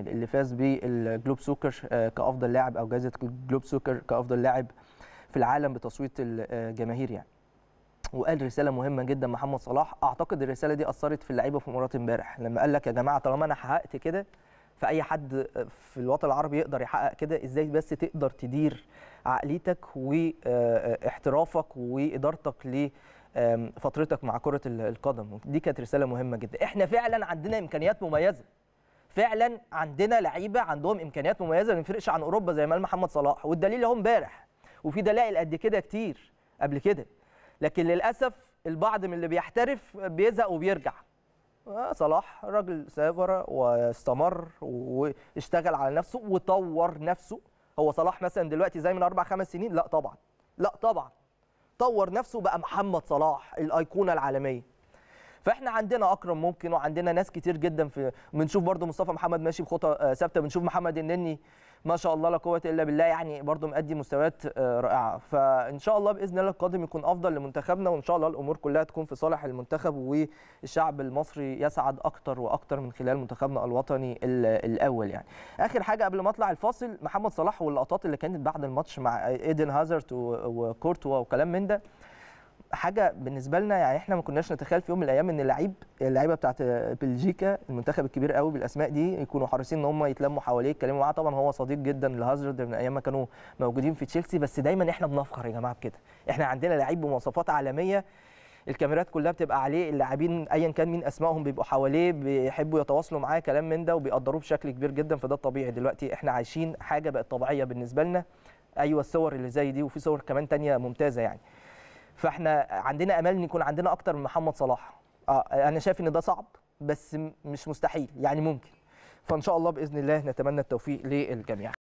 اللي فاز بالجلوب سوكر آه، كافضل لاعب او جائزه الجلوب سوكر كافضل لاعب في العالم بتصويت الجماهير يعني وقال رساله مهمه جدا محمد صلاح اعتقد الرساله دي اثرت في اللعيبه في مباراه امبارح لما قال لك يا جماعه طالما انا حققت كده فاي حد في الوطن العربي يقدر يحقق كده ازاي بس تقدر تدير عقليتك واحترافك وادارتك لفترتك مع كره القدم دي كانت رساله مهمه جدا احنا فعلا عندنا امكانيات مميزه فعلا عندنا لعيبه عندهم امكانيات مميزه ما يفرقش عن اوروبا زي ما محمد صلاح والدليل اهو امبارح وفي دلائل قد كده كتير قبل كده لكن للاسف البعض من اللي بيحترف بيزهق وبيرجع آه، صلاح راجل سافر واستمر واشتغل على نفسه وطور نفسه هو صلاح مثلا دلوقتي زي من اربع خمس سنين لا طبعا لا طبعا طور نفسه بقى محمد صلاح الايقونه العالميه فاحنا عندنا اكرم ممكن وعندنا ناس كتير جدا في بنشوف برده مصطفى محمد ماشي بخطى آه، ثابته بنشوف محمد النني ما شاء الله لا قوه الا بالله يعني برده مادي مستويات آه، رائعه فان شاء الله باذن الله القادم يكون افضل لمنتخبنا وان شاء الله الامور كلها تكون في صالح المنتخب والشعب المصري يسعد اكتر واكتر من خلال منتخبنا الوطني الاول يعني اخر حاجه قبل ما اطلع الفاصل محمد صلاح واللقطات اللي كانت بعد الماتش مع ايدن هازارد وكورتوا وكلام من ده حاجه بالنسبه لنا يعني احنا ما كناش نتخيل في يوم من الايام ان لعيب اللعيبه بتاعت بلجيكا المنتخب الكبير قوي بالاسماء دي يكونوا حريصين ان هم يتلموا حواليه يتكلموا معاه طبعا هو صديق جدا لهازارد من ايام ما كانوا موجودين في تشيلسي بس دايما احنا بنفخر يا جماعه بكده احنا عندنا لعيب بمواصفات عالميه الكاميرات كلها بتبقى عليه اللاعبين ايا كان مين اسمائهم بيبقوا حواليه بيحبوا يتواصلوا معاه كلام من ده وبيقدروه بشكل كبير جدا فده الطبيعي دلوقتي احنا عايشين حاجه بقت طبيعيه بالنسبه لنا ايوه الصور اللي زي دي وفي صور كمان تانية ممتازه يعني فاحنا عندنا امل ان يكون عندنا اكتر من محمد صلاح اه انا شايف ان ده صعب بس مش مستحيل يعني ممكن فان شاء الله باذن الله نتمنى التوفيق للجميع